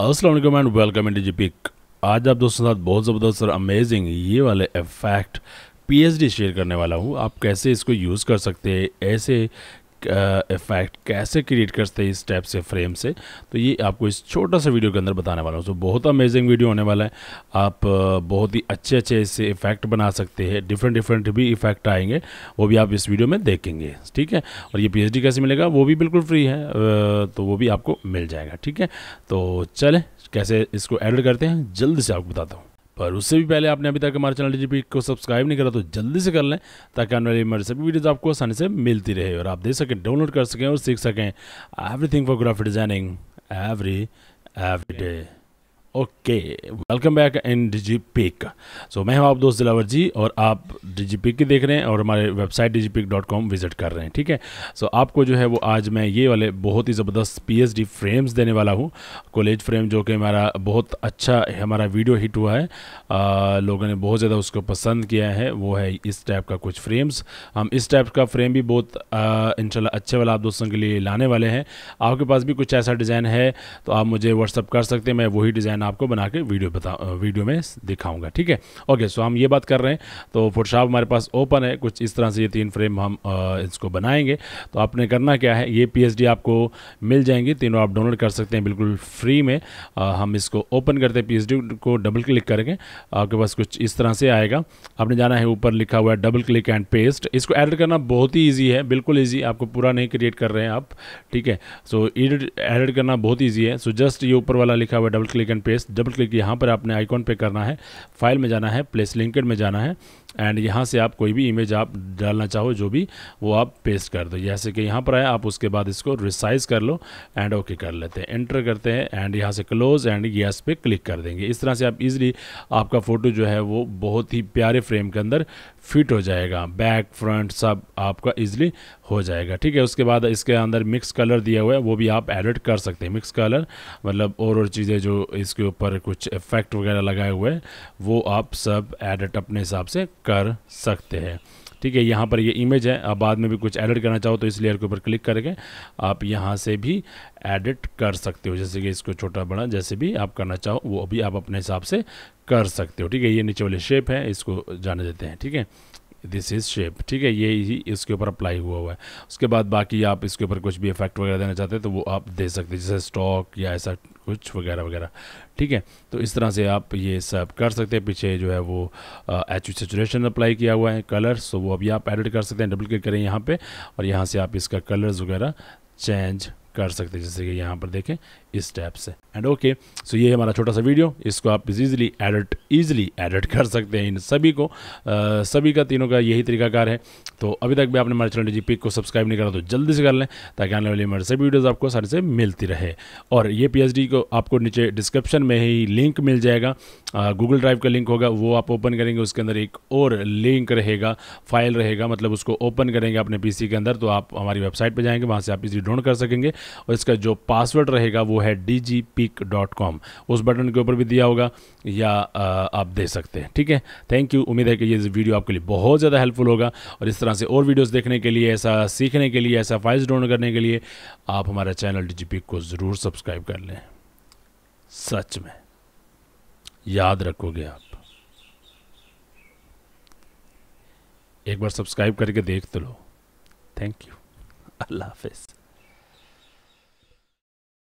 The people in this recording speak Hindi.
Aslam and welcome in G Pic आज आप दोस्तों के साथ बहुत ज़बरदस्त और अमेजिंग ये वाले इफेक्ट पी शेयर करने वाला हूँ आप कैसे इसको यूज़ कर सकते हैं ऐसे इफेक्ट uh, कैसे क्रिएट करते हैं इस टैप से फ्रेम से तो ये आपको इस छोटा सा वीडियो के अंदर बताने वाला हूँ तो बहुत अमेजिंग वीडियो होने वाला है आप uh, बहुत ही अच्छे अच्छे इससे इफेक्ट बना सकते हैं डिफरेंट डिफरेंट भी इफेक्ट आएंगे वो भी आप इस वीडियो में देखेंगे ठीक है और ये पी कैसे मिलेगा वो भी बिल्कुल फ्री है uh, तो वो भी आपको मिल जाएगा ठीक है तो चले कैसे इसको एडिट करते हैं जल्द से आपको बताता हूँ पर उससे भी पहले आपने अभी तक हमारे चैनल डी को सब्सक्राइब नहीं करा तो जल्दी से कर लें ताकि आने वाली हमारी सभी वीडियोज़ आपको आसानी से मिलती रहे और आप देख सकें डाउनलोड कर सकें और सीख सकें everything for graphic designing every every okay welcome back in Digi Pic so मैं हूं आप दोस्त दिलावर जी और आप डिजी पिक देख रहे हैं और हमारे website Digi Pic dot com visit कर रहे हैं ठीक है सो so, आपको जो है वो आज मैं ये वाले बहुत ही ज़बरदस्त पीएचडी फ्रेम्स देने वाला हूं कॉलेज फ्रेम जो कि हमारा बहुत अच्छा हमारा वीडियो हिट हुआ है आ, लोगों ने बहुत ज़्यादा उसको पसंद किया है वो है इस टाइप का कुछ फ्रेम्स हम इस टाइप का फ्रेम भी बहुत इन अच्छे वाला आप दोस्तों के लिए लाने वाले हैं आपके पास भी कुछ ऐसा डिज़ाइन है तो आप मुझे व्हाट्सअप कर सकते हैं मैं वही डिज़ाइन आपको बना के वीडियो बता वीडियो में दिखाऊंगा ठीक है ओके सो हम ये बात कर रहे हैं तो फोटोशॉप हमारे पास ओपन है कुछ इस तरह से ये तीन फ्रेम हम इसको बनाएंगे तो आपने करना क्या है ये पी आपको मिल जाएंगी तीनों आप डाउनलोड कर सकते हैं बिल्कुल फ्री में हम इसको ओपन करते हैं पी को डबल क्लिक करेंगे आपके पास कुछ इस तरह से आएगा आपने जाना है ऊपर लिखा हुआ है डबल क्लिक एंड पेस्ट इसको एडिट करना बहुत ही ईजी है बिल्कुल ईजी आपको पूरा नहीं क्रिएट कर रहे हैं आप ठीक है सो एडिट एडिट करना बहुत ईजी है सो जस्ट ये ऊपर वाला लिखा हुआ है double click and paste place double click यहाँ पर आपने आइकॉन पे करना है फाइल में जाना है प्लेस लिंकड में जाना है एंड यहाँ से आप कोई भी इमेज आप डालना चाहो जो भी वो आप पेस्ट कर दो जैसे कि यहाँ पर आए आप उसके बाद इसको रिसाइज कर लो एंड ओके okay कर लेते हैं एंटर करते हैं एंड यहाँ से क्लोज एंड यस पे क्लिक कर देंगे इस तरह से आप इजीली आपका फ़ोटो जो है वो बहुत ही प्यारे फ्रेम के अंदर फिट हो जाएगा बैक फ्रंट सब आपका ईजिली हो जाएगा ठीक है उसके बाद इसके अंदर मिक्स कलर दिया हुआ है वो भी आप एडिट कर सकते हैं मिक्स कलर मतलब और और चीज़ें जो इस उसके ऊपर कुछ इफेक्ट वगैरह लगाए हुए वो आप सब एडिट अपने हिसाब से कर सकते हैं ठीक है यहाँ पर ये इमेज है आप बाद में भी कुछ एडिट करना चाहो तो इस लेयर के ऊपर क्लिक करके आप यहाँ से भी एडिट कर सकते हो जैसे कि इसको छोटा बड़ा जैसे भी आप करना चाहो वो भी आप अपने हिसाब से कर सकते हो ठीक है ये नीचे वाले शेप है इसको जाने देते हैं ठीक है दिस इज़ शेप ठीक है ये ही इसके ऊपर अप्लाई हुआ हुआ है उसके बाद बाकी आप इसके ऊपर कुछ भी इफेक्ट वगैरह देना चाहते हैं तो वो आप दे सकते हैं जैसे स्टॉक या ऐसा कुछ वगैरह वगैरह ठीक है तो इस तरह से आप ये सब कर सकते हैं पीछे जो है वो एच सेचुरेशन अप्लाई किया हुआ है कलर्स तो वो अभी आप एडिट कर सकते हैं डबल क्लिक करें यहाँ पर और यहाँ से आप इसका कलर्स वगैरह चेंज कर सकते हैं जैसे कि यहाँ पर देखें इस टैप से एंड ओके सो ये हमारा छोटा सा वीडियो इसको आप इजीली एडिट इजीली एडिट कर सकते हैं इन सभी को आ, सभी का तीनों का यही तरीकाकार है तो अभी तक भी आपने हमारे चैनल जी पिक को सब्सक्राइब नहीं करा तो जल्दी से कर लें ताकि आने वाली हमारे सभी वीडियोज़ आपको सारे से मिलती रहे और ये पी को आपको नीचे डिस्क्रिप्शन में ही लिंक मिल जाएगा गूगल ड्राइव का लिंक होगा वो आप ओपन करेंगे उसके अंदर एक और लिंक रहेगा फाइल रहेगा मतलब उसको ओपन करेंगे अपने पी के अंदर तो आप हमारी वेबसाइट पर जाएंगे वहाँ से आप इसी डाउनलोड कर सकेंगे और इसका जो पासवर्ड रहेगा वो है डी उस बटन के ऊपर भी दिया होगा या आप दे सकते हैं ठीक है थैंक यू उम्मीद है कि ये वीडियो आपके लिए बहुत ज़्यादा हेल्पफुल होगा और इस तरह से और वीडियोस देखने के लिए ऐसा सीखने के लिए ऐसा फाइल्स डाउनलोड करने के लिए आप हमारा चैनल डी को ज़रूर सब्सक्राइब कर लें सच में याद रखोगे आप एक बार सब्सक्राइब करके देख तो लो थैंक यू अल्लाह हाफिज़